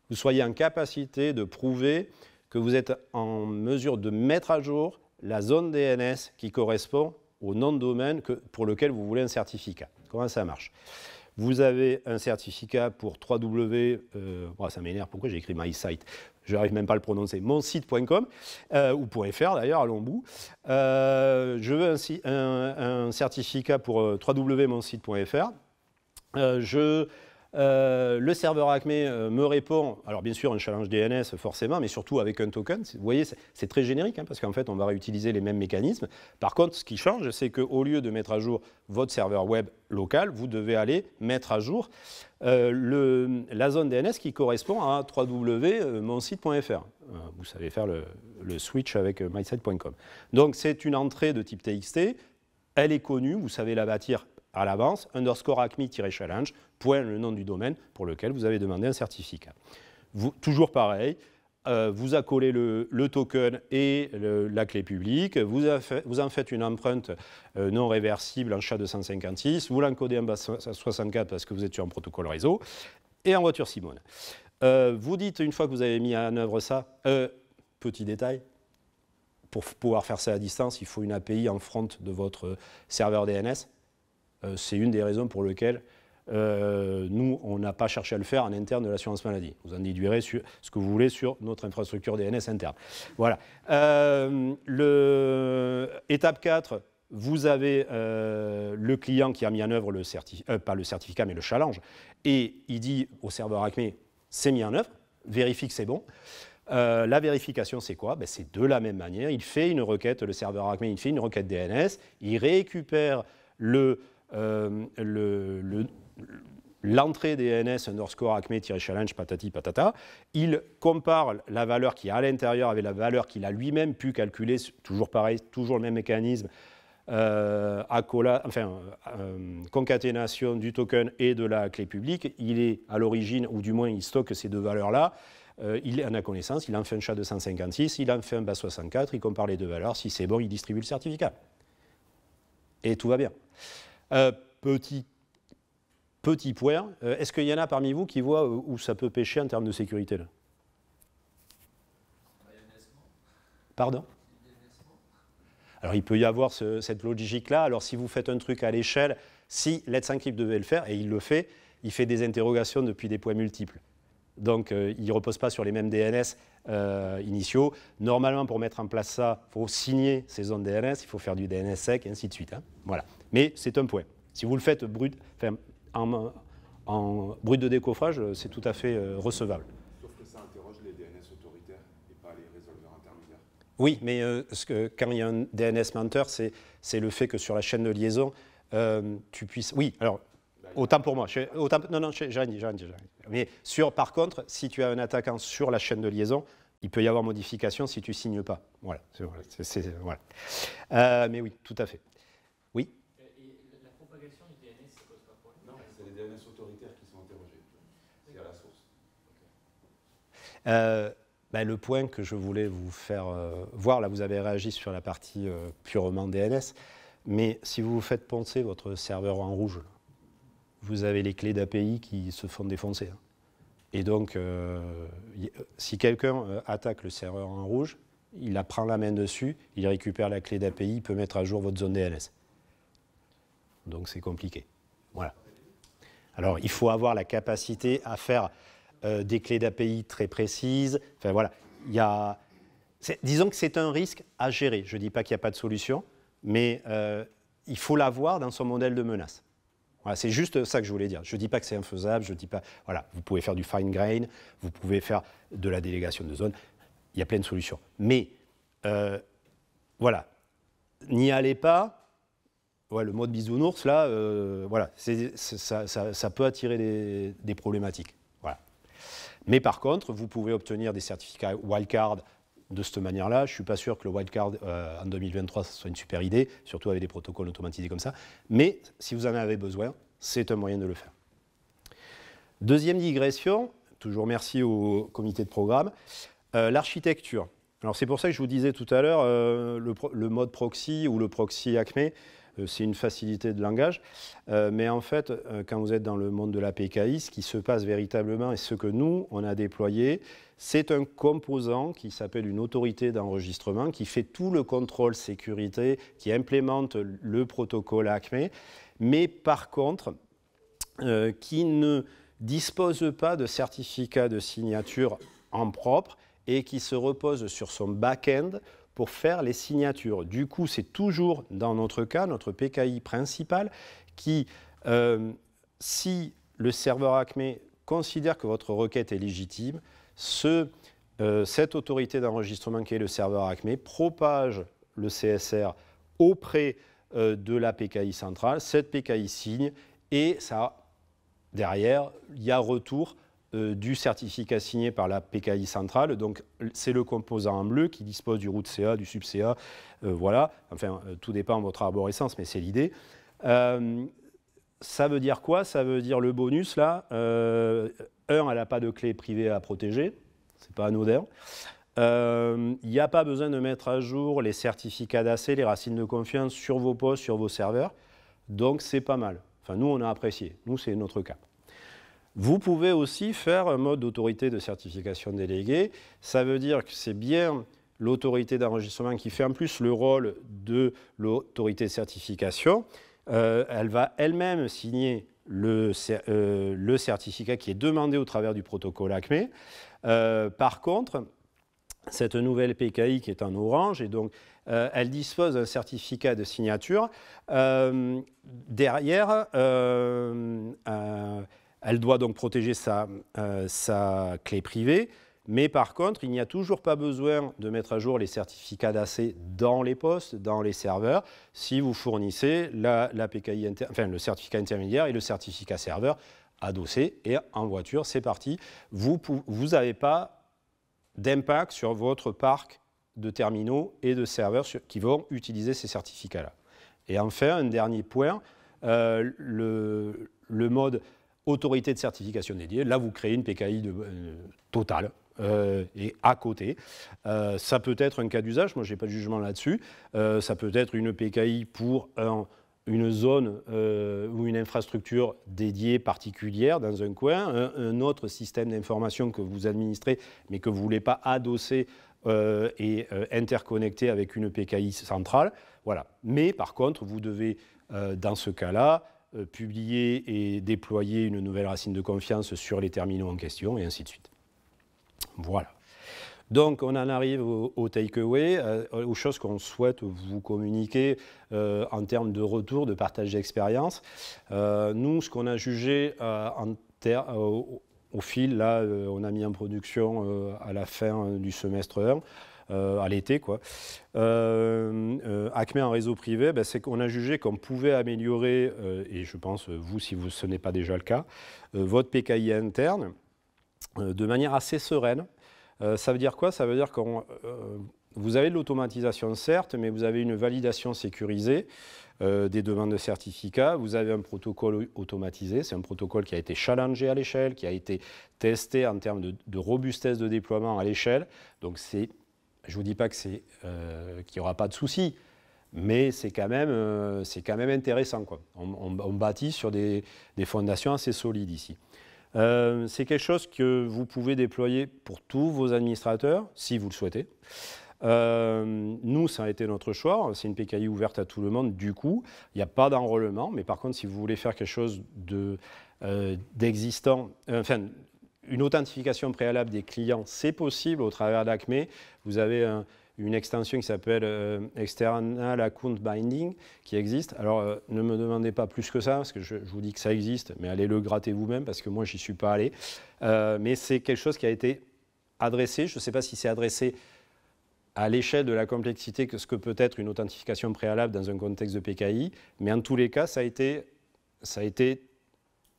vous soyez en capacité de prouver que vous êtes en mesure de mettre à jour la zone DNS qui correspond au nom de domaine que, pour lequel vous voulez un certificat. Comment ça marche vous avez un certificat pour 3W, e, euh, ça m'énerve, pourquoi j'ai écrit MySite je n'arrive même pas à le prononcer, mon site.com, euh, ou .fr d'ailleurs, à bout. Euh, je veux un, un, certificat pour euh, www.monsite.fr. E euh, je euh, le serveur Acme euh, me répond, alors bien sûr un challenge DNS forcément, mais surtout avec un token. Vous voyez, c'est très générique hein, parce qu'en fait on va réutiliser les mêmes mécanismes. Par contre, ce qui change, c'est qu'au lieu de mettre à jour votre serveur web local, vous devez aller mettre à jour euh, le, la zone DNS qui correspond à www.monsite.fr. Vous savez faire le, le switch avec mysite.com. Donc c'est une entrée de type TXT. Elle est connue, vous savez la bâtir à l'avance, underscore acme-challenge, point le nom du domaine pour lequel vous avez demandé un certificat. toujours pareil, euh, vous accolez le, le token et la clé publique, vous, en faites une empreinte euh, non réversible en chat 256 vous l'encodez en base 64 parce que vous êtes sur un protocole réseau, et en voiture Simone. Euh, vous dites, une fois que vous avez mis en œuvre ça, petit détail, pour pouvoir faire ça à distance, il faut une API en front de votre serveur DNS. Euh, c'est une des raisons pour lesquelles euh, nous, on n'a pas cherché à le faire en interne de l'assurance maladie. Vous en déduirez ce que vous voulez sur notre infrastructure DNS interne. Voilà. Euh, le, étape 4, vous avez le client qui a mis en œuvre le certificat, pas le certificat, mais le challenge, et il dit au serveur Acme, c'est mis en œuvre, vérifie que c'est bon. la vérification, c'est quoi ben, C'est de la même manière. Il fait une requête, le serveur Acme, il fait une requête DNS, il récupère le euh, l'entrée DNS underscore acme-challenge patati patata, il compare la valeur qui est à l'intérieur avec la valeur qu'il a lui-même pu calculer, toujours pareil, toujours le même mécanisme, euh, enfin, euh, concaténation du token et de la clé publique. Il est à l'origine, ou du moins il stocke ces deux valeurs-là. il en a connaissance, il en fait un chat 256, il en fait un bas 64, il compare les deux valeurs, si c'est bon, il distribue le certificat. Et tout va bien. Euh, petit, petit point, euh, est-ce qu'il y en a parmi vous qui voient euh, où ça peut pêcher en termes de sécurité là Pardon alors il peut y avoir cette logique-là. Alors si vous faites un truc à l'échelle, si Let's Encrypt devait le faire, et il le fait, il fait des interrogations depuis des points multiples. Donc il ne repose pas sur les mêmes DNS euh, initiaux. Normalement, pour mettre en place ça, il faut signer ces zones DNS, il faut faire du DNS sec, et ainsi de suite. Hein. Voilà. Mais c'est un point. Si vous le faites brut, en, en brut de décoffrage, euh, c'est tout à fait euh, recevable. Sauf que ça interroge les DNS autoritaires et pas les résolveurs intermédiaires. Oui, mais ce que, quand il y a un DNS menteur, c'est le fait que sur la chaîne de liaison, tu puisses. Oui, alors, bah, autant pour moi. Je... Autant... Non, non, j'ai rien dit. Mais sur, par contre, si tu as un attaquant sur la chaîne de liaison, il peut y avoir modification si tu signes pas. Voilà. Euh, mais oui, tout à fait. Oui Et la propagation du DNS, ça pose pas problème Non, c'est les DNS autoritaires qui sont interrogés. C'est à la source. Euh, ben, le point que je voulais vous faire euh, voir, là vous avez réagi sur la partie purement DNS, mais si vous vous faites penser votre serveur en rouge, vous avez les clés d'API qui se font défoncer. Hein. Et donc, euh, si quelqu'un euh, attaque le serveur en rouge, il la prend la main dessus, il récupère la clé d'API, il peut mettre à jour votre zone DLS. Donc c'est compliqué. Voilà. Alors il faut avoir la capacité à faire euh, des clés d'API très précises. Enfin voilà, il y a... disons que c'est un risque à gérer. Je ne dis pas qu'il n'y a pas de solution, mais il faut l'avoir dans son modèle de menace c'est juste ça que je voulais dire. Je ne dis pas que c'est infaisable, je dis pas. Voilà, vous pouvez faire du fine grain, vous pouvez faire de la délégation de zone, il y a plein de solutions. Mais euh, voilà, n'y allez pas. le mode bisounours, là, euh, voilà, ça, peut attirer des, problématiques. Voilà. Mais par contre, vous pouvez obtenir des certificats wildcard de cette manière-là. Je ne suis pas sûr que le wildcard euh, en 2023, soit une super idée, surtout avec des protocoles automatisés comme ça. Mais si vous en avez besoin, c'est un moyen de le faire. Deuxième digression, toujours merci au comité de programme, euh, l'architecture. Alors c'est pour ça que je vous disais tout à l'heure, euh, le, le, mode proxy ou le proxy Acme, euh, c'est une facilité de langage. Euh, mais en fait, euh, quand vous êtes dans le monde de la PKI, ce qui se passe véritablement et ce que nous, on a déployé, c'est un composant qui s'appelle une autorité d'enregistrement qui fait tout le contrôle sécurité, qui implémente le protocole ACME, mais par contre, qui ne dispose pas de certificat de signature en propre et qui se repose sur son back-end pour faire les signatures. Du coup, c'est toujours dans notre cas, notre PKI principal, qui, euh, si le serveur Acme considère que votre requête est légitime, euh, cette autorité d'enregistrement qui est le serveur Acme propage le CSR auprès euh, de la PKI centrale, cette PKI signe et ça, derrière, il y a retour euh, du certificat signé par la PKI centrale. Donc c'est le composant en bleu qui dispose du route CA, du sub CA, euh, voilà. Enfin, euh, tout dépend de votre arborescence, mais c'est l'idée. ça veut dire quoi Ça veut dire le bonus là. un, elle n'a pas de clé privée à protéger, c'est pas anodin. Il n'y a pas besoin de mettre à jour les certificats d'AC, les racines de confiance sur vos postes, sur vos serveurs. Donc c'est pas mal. Enfin, nous, on a apprécié. Nous, c'est notre cas. Vous pouvez aussi faire un mode d'autorité de certification déléguée. Ça veut dire que c'est bien l'autorité d'enregistrement qui fait en plus le rôle de l'autorité de certification. Euh, elle va elle-même signer le, euh, le, certificat qui est demandé au travers du protocole ACME. Euh, par contre, cette nouvelle PKI qui est en orange, et donc elle dispose d'un certificat de signature. derrière, elle doit donc protéger euh, sa, clé privée, mais par contre, il n'y a toujours pas besoin de mettre à jour les certificats d'AC dans les postes, dans les serveurs, si vous fournissez la, PKI enfin, le certificat intermédiaire et le certificat serveur adossé et en voiture, c'est parti. Vous n'avez pas d'impact sur votre parc de terminaux et de serveurs qui vont utiliser ces certificats-là. Et enfin, un dernier point, euh, le mode autorité de certification dédiée. Là, vous créez une PKI de, euh, totale. Euh, et à côté. Euh, ça peut être un cas d'usage, moi je n'ai pas de jugement là-dessus. ça peut être une PKI pour une zone ou une infrastructure dédiée particulière dans un coin, un, autre système d'information que vous administrez mais que vous ne voulez pas adosser et interconnecter avec une PKI centrale. Voilà. Mais par contre, vous devez, dans ce cas-là, euh, publier et déployer une nouvelle racine de confiance sur les terminaux en question, et ainsi de suite. Voilà. Donc on en arrive au, takeaway, euh, aux choses qu'on souhaite vous communiquer euh, en termes de retour, de partage d'expérience. nous, ce qu'on a jugé au, au, fil, là, on a mis en production à la fin du semestre 1, euh, à l'été. quoi. Euh, euh, Acme en réseau privé, ben, c'est qu'on a jugé qu'on pouvait améliorer, et je pense, vous, si vous, ce n'est pas déjà le cas, votre PKI interne de manière assez sereine. ça veut dire quoi Ça veut dire qu'on vous avez de l'automatisation, certes, mais vous avez une validation sécurisée des demandes de certificats. Vous avez un protocole automatisé. C'est un protocole qui a été challengé à l'échelle, qui a été testé en termes de, de robustesse de déploiement à l'échelle. Donc, c'est je ne vous dis pas euh, qu'il n'y aura pas de soucis, mais c'est quand, euh, quand, même intéressant. Quoi. On, bâtit sur des, fondations assez solides ici. Euh, c'est quelque chose que vous pouvez déployer pour tous vos administrateurs, si vous le souhaitez. nous, ça a été notre choix. C'est une PKI ouverte à tout le monde. Du coup, il n'y a pas d'enrôlement. Mais par contre, si vous voulez faire quelque chose d'existant, de, enfin, une authentification préalable des clients, c'est possible au travers d'Acme. Vous avez une extension qui s'appelle euh, External Account Binding qui existe. Alors euh, ne me demandez pas plus que ça, parce que je, vous dis que ça existe, mais allez le gratter vous-même, parce que moi, j'y suis pas allé. Euh, mais c'est quelque chose qui a été adressé. Je ne sais pas si c'est adressé à l'échelle de la complexité que ce que peut être une authentification préalable dans un contexte de PKI, mais en tous les cas, ça a été, ça a été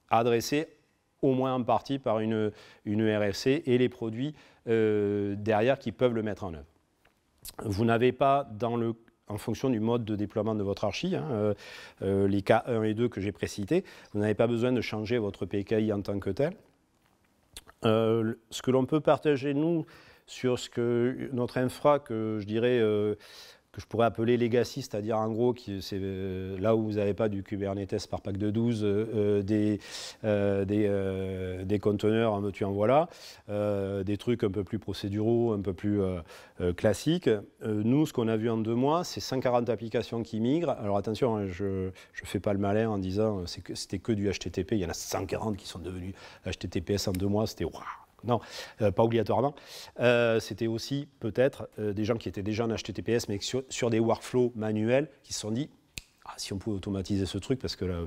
adressé au moins en partie par une, une RFC et les produits euh, derrière qui peuvent le mettre en œuvre. Vous n'avez pas dans le en fonction du mode de déploiement de votre archi, hein, euh, euh, les cas 1 et 2 que j'ai précités, vous n'avez pas besoin de changer votre PKI en tant que tel. ce que l'on peut partager, nous, sur ce que notre infra, que je dirais que je pourrais appeler legacy, c'est-à-dire en gros c'est euh, là où vous n'avez pas du Kubernetes par pack de 12, euh, euh, des, des, des, conteneurs, me hein, tu voilà, des trucs un peu plus procéduraux, un peu plus classiques. nous, ce qu'on a vu en deux mois, c'est 140 applications qui migrent. Alors attention, hein, je ne fais pas le malin en disant que, c'était que du HTTP, il y en a 140 qui sont devenus HTTPS en deux mois, c'était waouh non, euh, pas obligatoirement. Euh, c'était aussi peut-être euh, des gens qui étaient déjà en HTTPS, mais sur, des workflows manuels, qui se sont dit ah, si on pouvait automatiser ce truc, parce que là.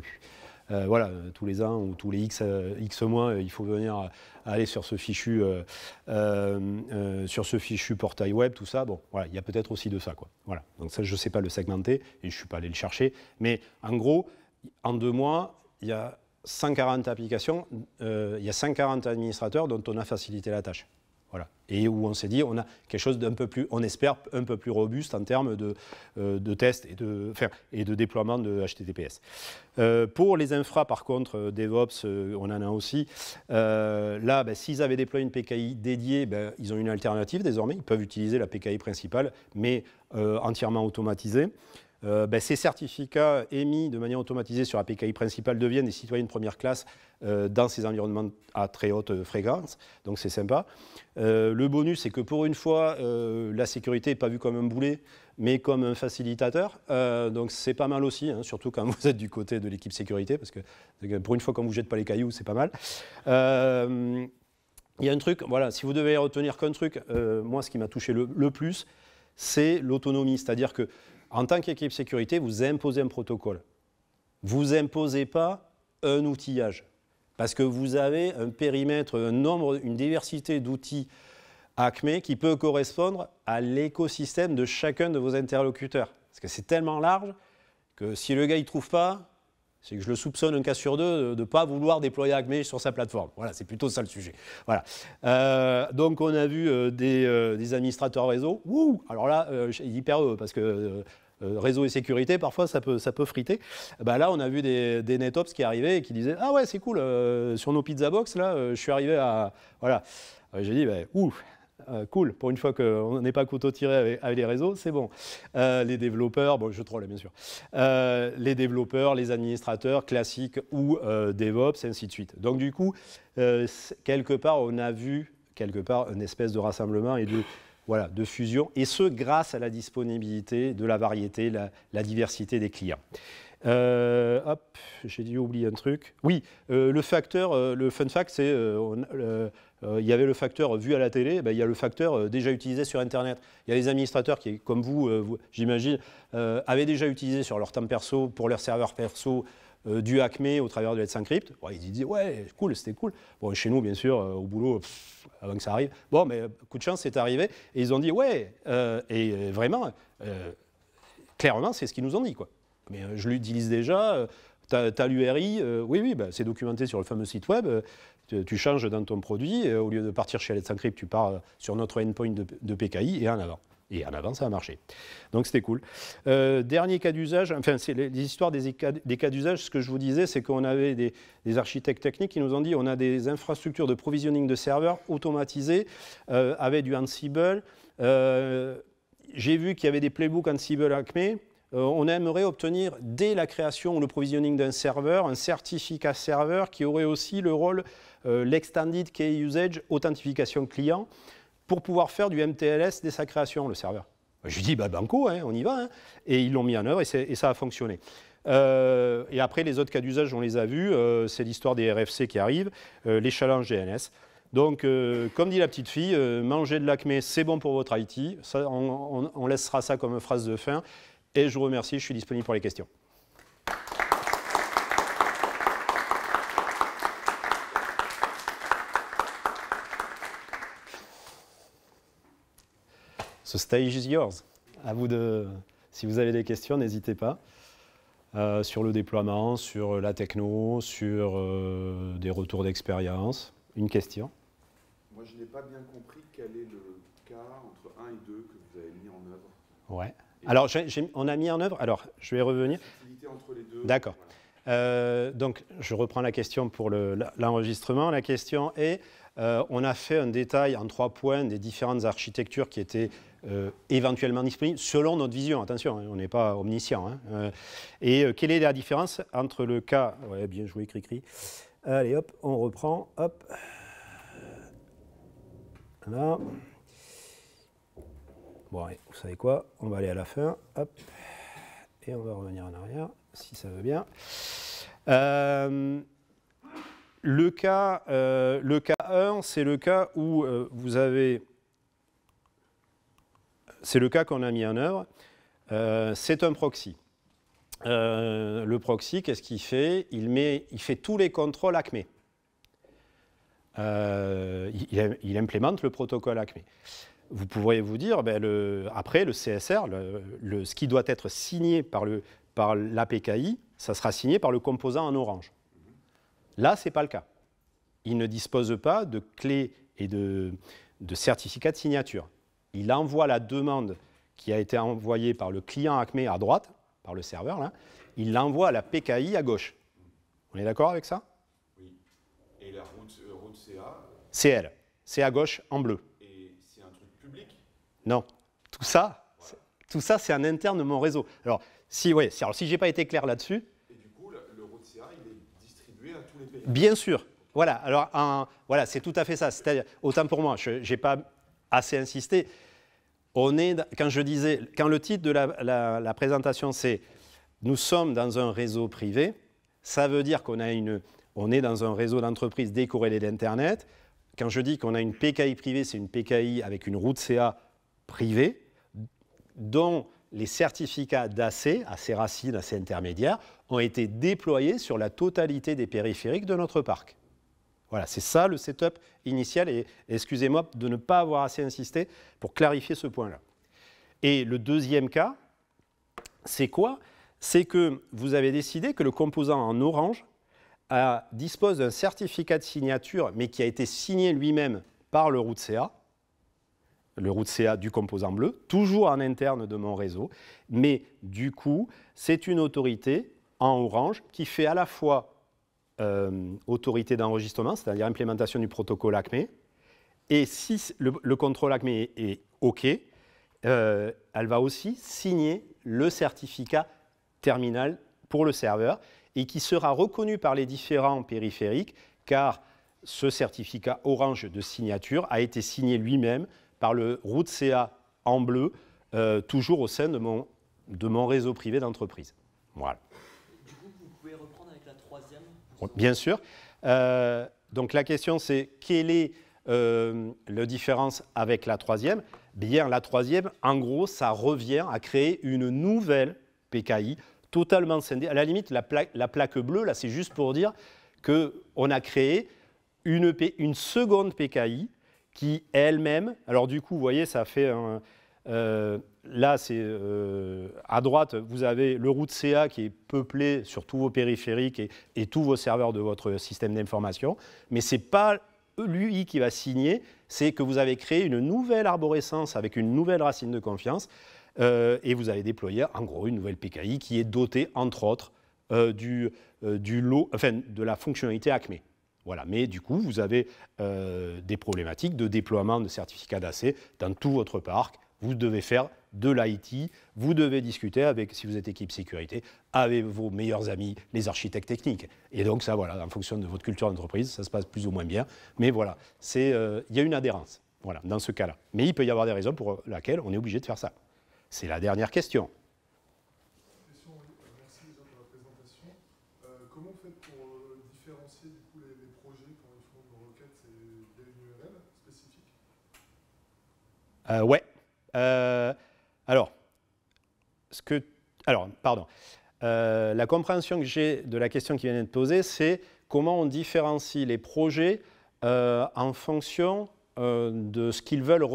voilà, tous les ans ou tous les X, X mois, il faut venir aller sur ce fichu, sur ce fichu portail web, tout ça. Bon, voilà, il y a peut-être aussi de ça, quoi. Voilà. Donc ça, je ne sais pas le segmenter et je ne suis pas allé le chercher. Mais en gros, en deux mois, il y a 140 applications, euh, il y a 140 administrateurs dont on a facilité la tâche. Voilà. Et où on s'est dit, on a quelque chose d'un peu plus, on espère, un peu plus robuste en termes de, euh, tests et de, de déploiement de HTTPS. Euh, pour les infra, par contre, euh, DevOps, on en a aussi. là, ben, s'ils avaient déployé une PKI dédiée, ben, ils ont une alternative désormais. Ils peuvent utiliser la PKI principale, mais entièrement automatisée. Euh, ben, ces certificats émis de manière automatisée sur la PKI principale deviennent des citoyens de première classe euh, dans ces environnements à très haute euh, fréquence, donc c'est sympa. le bonus, c'est que pour une fois, la sécurité n'est pas vue comme un boulet, mais comme un facilitateur. donc c'est pas mal aussi, hein, surtout quand vous êtes du côté de l'équipe sécurité, parce que pour une fois, quand vous ne jette pas les cailloux, c'est pas mal. il y a un truc, voilà, si vous devez retenir qu'un truc, moi ce qui m'a touché le plus, c'est l'autonomie. C'est-à-dire que en tant qu'équipe sécurité, vous imposez un protocole. Vous imposez pas un outillage. Parce que vous avez un périmètre, un nombre, une diversité d'outils ACME qui peut correspondre à l'écosystème de chacun de vos interlocuteurs. Parce que c'est tellement large que si le gars ne trouve pas, c'est que je le soupçonne un cas sur deux de ne pas vouloir déployer Acme sur sa plateforme. Voilà, c'est plutôt ça le sujet. Voilà. Euh, donc on a vu euh, euh, des, administrateurs réseau. Alors là, hyper eux, parce que réseau et sécurité, parfois ça peut, ça peut friter. Bah, là, on a vu des, des NetOps qui arrivaient et qui disaient Ah ouais, c'est cool, sur nos pizza box, là, je suis arrivé à. Voilà. J'ai dit ouh bah, Ouf euh, cool, pour une fois qu'on n'est pas couteau tiré avec, les réseaux, c'est bon. Euh, les développeurs, bon, je troll bien sûr, euh, les développeurs, les administrateurs classiques ou DevOps, ainsi de suite. Donc du coup, quelque part, on a vu quelque part une espèce de rassemblement et de, voilà, de fusion, et ce grâce à la disponibilité de la variété, la, diversité des clients. hop, j'ai dû oublier un truc. Oui, le facteur, le fun fact, c'est euh, il y avait le facteur vu à la télé, ben, il y a le facteur euh, déjà utilisé sur Internet. Il y a les administrateurs qui, comme vous, euh, j'imagine, avaient déjà utilisé sur leur temps perso, pour leur serveur perso, du Acme au travers de Let's Encrypt. ils disaient « ouais, cool, c'était cool. Bon, chez nous, bien sûr, au boulot, avant que ça arrive. Bon, mais coup de chance, c'est arrivé. Et ils ont dit ouais, et vraiment, clairement, c'est ce qu'ils nous ont dit. quoi. Mais je l'utilise déjà. T'as as, l'URI, oui, oui, ben, c'est documenté sur le fameux site web tu, changes dans ton produit, euh, au lieu de partir chez Let's Encrypt, tu pars euh, sur notre endpoint de, PKI et en avant. Et en avant, ça a marché. Donc c'était cool. Euh, dernier cas d'usage, enfin, c'est les, histoires des cas, d'usage. Ce que je vous disais, c'est qu'on avait des, architectes techniques qui nous ont dit on a des infrastructures de provisioning de serveurs automatisées avec du Ansible. j'ai vu qu'il y avait des playbooks Ansible Acme. Euh, on aimerait obtenir dès la création ou le provisioning d'un serveur un certificat serveur qui aurait aussi le rôle euh, l'extended key usage authentification client pour pouvoir faire du MTLS dès sa création le serveur. Je lui dis bah banco, hein, on y va, hein. et ils l'ont mis en œuvre et, ça a fonctionné. Euh, et après les autres cas d'usage, on les a vus, c'est l'histoire des RFC qui arrivent, les challenges DNS. Donc, comme dit la petite fille, manger de l'acmé, c'est bon pour votre IT. on, laissera ça comme phrase de fin. Et je vous remercie, je suis disponible pour les questions. Ce stage is yours. À vous de, si vous avez des questions, n'hésitez pas. Euh, sur le déploiement, sur la techno, sur euh, des retours d'expérience. Une question Moi, je n'ai pas bien compris quel est le cas entre 1 et 2 que vous avez mis en œuvre. Ouais. Alors, on a mis en œuvre. Alors, je vais revenir. D'accord. Euh, donc, je reprends la question pour l'enregistrement. la question est euh, on a fait un détail en trois points des différentes architectures qui étaient euh, éventuellement disponibles selon notre vision. Attention, hein, on n'est pas omniscient. Hein. et quelle est la différence entre le cas. Ouais, bien joué, cri-cri. Allez, hop, on reprend. Hop. Là. Bon, vous savez quoi On va aller à la fin. Et on va revenir en arrière, si ça veut bien. Euh, le, cas, euh, le cas 1, c'est le cas où euh, vous avez... C'est le cas qu'on a mis en œuvre. c'est un proxy. le proxy, qu'est-ce qu'il fait il, met, il fait tous les contrôles ACME. Il, il, implémente le protocole ACME vous pourriez vous dire, ben, après, le CSR, ce qui doit être signé par l'APKI, par ça sera signé par le composant en orange. Là, ce n'est pas le cas. Il ne dispose pas de clé et de, de certificats de signature. Il envoie la demande qui a été envoyée par le client Acme à droite, par le serveur, là. il l'envoie à l'APKI à gauche. On est d'accord avec ça Oui. Et la route, euh, route CA C'est elle. C'est à gauche en bleu. Non. Tout ça, tout ça, c'est en interne de mon réseau. Alors, si, si je n'ai pas été clair là-dessus. Et du coup, le route CA, il est distribué à tous les pays. Bien sûr. Voilà, alors, voilà, c'est tout à fait ça. C'est-à-dire, autant pour moi, je n'ai pas assez insisté. On est, quand je disais, quand le titre de la, présentation, c'est Nous sommes dans un réseau privé, ça veut dire qu'on on est dans un réseau d'entreprises décorrélé d'Internet. Quand je dis qu'on a une PKI privée, c'est une PKI avec une route CA privés dont les certificats d'AC, AC à AC intermédiaires, ont été déployés sur la totalité des périphériques de notre parc. Voilà, c'est ça le setup initial et excusez-moi de ne pas avoir assez insisté pour clarifier ce point-là. Et le deuxième cas, c'est quoi C'est que vous avez décidé que le composant en orange euh, dispose d'un certificat de signature, mais qui a été signé lui-même par le route CA, le route CA du composant bleu, toujours en interne de mon réseau. Mais du coup, c'est une autorité en orange qui fait à la fois euh, autorité d'enregistrement, c'est-à-dire implémentation du protocole ACME, et si le, contrôle ACME est, OK, euh, elle va aussi signer le certificat terminal pour le serveur et qui sera reconnu par les différents périphériques car ce certificat orange de signature a été signé lui-même par le route CA en bleu, euh, toujours au sein de mon, de mon réseau privé d'entreprise. Voilà. Du coup, vous pouvez reprendre avec la troisième Bien sûr. Euh, donc la question, c'est quelle est euh, la différence avec la troisième Bien, la troisième, en gros, ça revient à créer une nouvelle PKI totalement scindée. À la limite, la, la plaque bleue, là, c'est juste pour dire qu'on a créé une, une seconde PKI qui elle-même, alors du coup, vous voyez, ça fait un, euh, là, c'est euh, à droite, vous avez le route CA qui est peuplé sur tous vos périphériques et, tous vos serveurs de votre système d'information, mais ce n'est pas lui qui va signer, c'est que vous avez créé une nouvelle arborescence avec une nouvelle racine de confiance euh, et vous avez déployé en gros une nouvelle PKI qui est dotée entre autres du, du lot, enfin, de la fonctionnalité ACME. Voilà. Mais du coup, vous avez euh, des problématiques de déploiement de certificats d'AC dans tout votre parc. Vous devez faire de l'IT, vous devez discuter avec, si vous êtes équipe sécurité, avec vos meilleurs amis, les architectes techniques. Et donc ça, voilà, en fonction de votre culture d'entreprise, ça se passe plus ou moins bien. Mais voilà, euh, il y a une adhérence, voilà, dans ce cas-là. Mais il peut y avoir des raisons pour euh, lesquelles on est obligé de faire ça. C'est la dernière question. pour euh, différencier les, projets quand ils font une requête et des URL spécifiques euh, Ouais. Euh, alors, ce que, alors, pardon. Euh, la compréhension que j'ai de la question qui vient d'être posée, c'est comment on différencie les projets en fonction de ce qu'ils veulent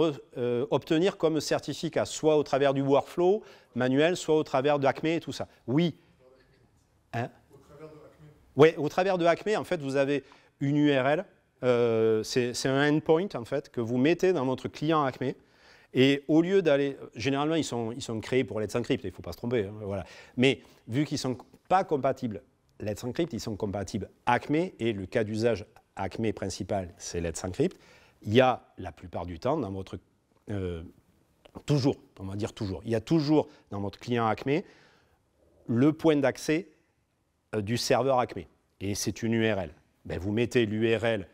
obtenir comme certificat, soit au travers du workflow manuel, soit au travers d'ACME et tout ça. Oui. Hein oui, au travers de Acme, en fait, vous avez une URL. Euh, c'est un endpoint en fait que vous mettez dans votre client Acme. Et au lieu d'aller, généralement ils sont, ils sont créés pour Let's Encrypt, il ne faut pas se tromper, hein, voilà. Mais vu qu'ils ne sont pas compatibles Let's Encrypt, ils sont compatibles Acme et le cas d'usage Acme principal, c'est Let's Encrypt. Il y a la plupart du temps dans votre euh, toujours, on va dire toujours, il y a toujours dans votre client Acme le point d'accès euh, du serveur Acme. Et c'est une URL. Ben, vous mettez l'URL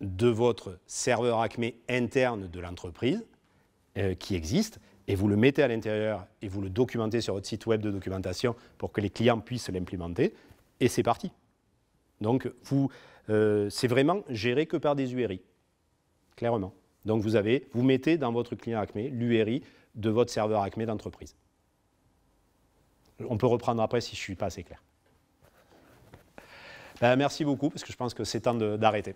de votre serveur Acme interne de l'entreprise euh, qui existe et vous le mettez à l'intérieur et vous le documentez sur votre site web de documentation pour que les clients puissent l'implémenter et c'est parti. Donc vous, euh, c'est vraiment géré que par des URI, clairement. Donc vous avez, vous mettez dans votre client Acme l'URI de votre serveur Acme d'entreprise on peut reprendre après si je ne suis pas assez clair. Ben, merci beaucoup, parce que je pense que c'est temps d'arrêter.